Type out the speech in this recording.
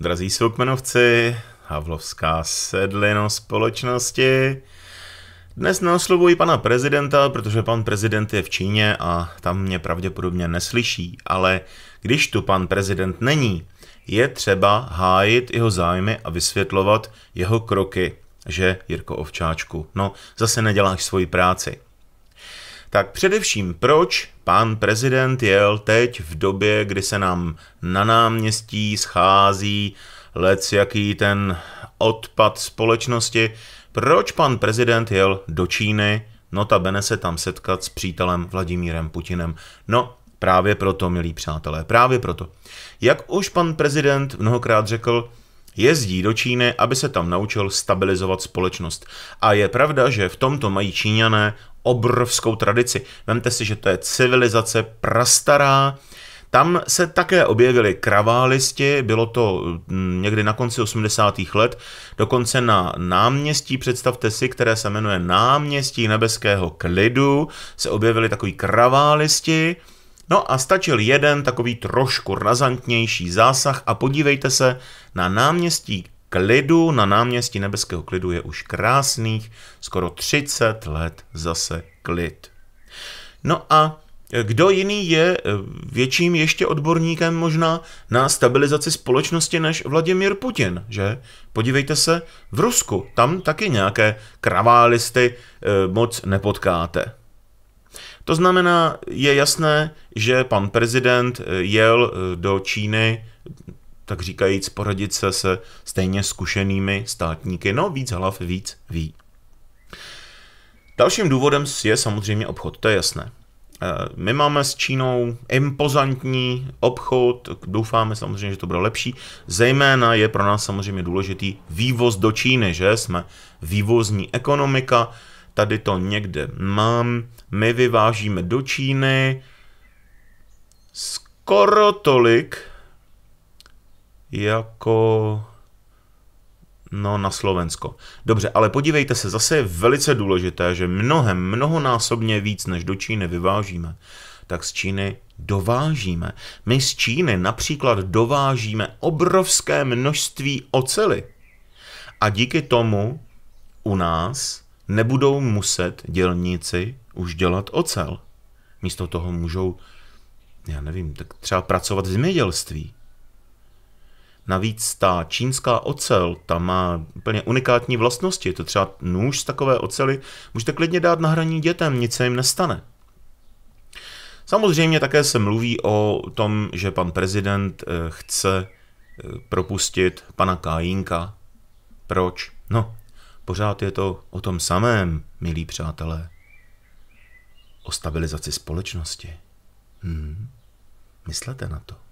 Drazí soukmenovci, Havlovská sedlino společnosti. Dnes neoslovuji pana prezidenta, protože pan prezident je v Číně a tam mě pravděpodobně neslyší, ale když tu pan prezident není, je třeba hájit jeho zájmy a vysvětlovat jeho kroky, že Jirko Ovčáčku, no zase neděláš svoji práci. Tak především, proč pan prezident jel teď v době, kdy se nám na náměstí schází lec jaký ten odpad společnosti, proč pan prezident jel do Číny, notabene se tam setkat s přítelem Vladimírem Putinem. No, právě proto, milí přátelé, právě proto. Jak už pan prezident mnohokrát řekl, Jezdí do Číny, aby se tam naučil stabilizovat společnost. A je pravda, že v tomto mají Číňané obrovskou tradici. Vemte si, že to je civilizace prastará, tam se také objevili kraválisti, bylo to mm, někdy na konci 80. let, dokonce na náměstí, představte si, které se jmenuje Náměstí nebeského klidu, se objevili takový kraválisti, No a stačil jeden takový trošku razantnější zásah a podívejte se, na náměstí klidu, na náměstí nebeského klidu je už krásných skoro 30 let zase klid. No a kdo jiný je eh, větším ještě odborníkem možná na stabilizaci společnosti než vladimír Putin, že? Podívejte se, v Rusku, tam taky nějaké kraválisty eh, moc nepotkáte. To znamená, je jasné, že pan prezident eh, jel eh, do Číny tak říkajíc poradit se se stejně zkušenými státníky. No, víc hlav, víc ví. Dalším důvodem je samozřejmě obchod, to je jasné. Eh, my máme s Čínou impozantní obchod, doufáme samozřejmě, že to bude lepší. Zejména je pro nás samozřejmě důležitý vývoz do Číny, že jsme vývozní ekonomika, tady to někde mám, my vyvážíme do Číny skoro tolik, jako no na Slovensko. Dobře, ale podívejte se, zase je velice důležité, že mnohem, mnohonásobně víc než do Číny vyvážíme, tak z Číny dovážíme. My z Číny například dovážíme obrovské množství ocely. A díky tomu u nás nebudou muset dělníci už dělat ocel. Místo toho můžou, já nevím, tak třeba pracovat v zemědělství. Navíc ta čínská ocel, ta má úplně unikátní vlastnosti. To třeba nůž z takové ocely můžete klidně dát na hraní dětem, nic se jim nestane. Samozřejmě také se mluví o tom, že pan prezident eh, chce eh, propustit pana Kájínka. Proč? No, Pořád je to o tom samém, milí přátelé. O stabilizaci společnosti. Hmm. Myslete na to.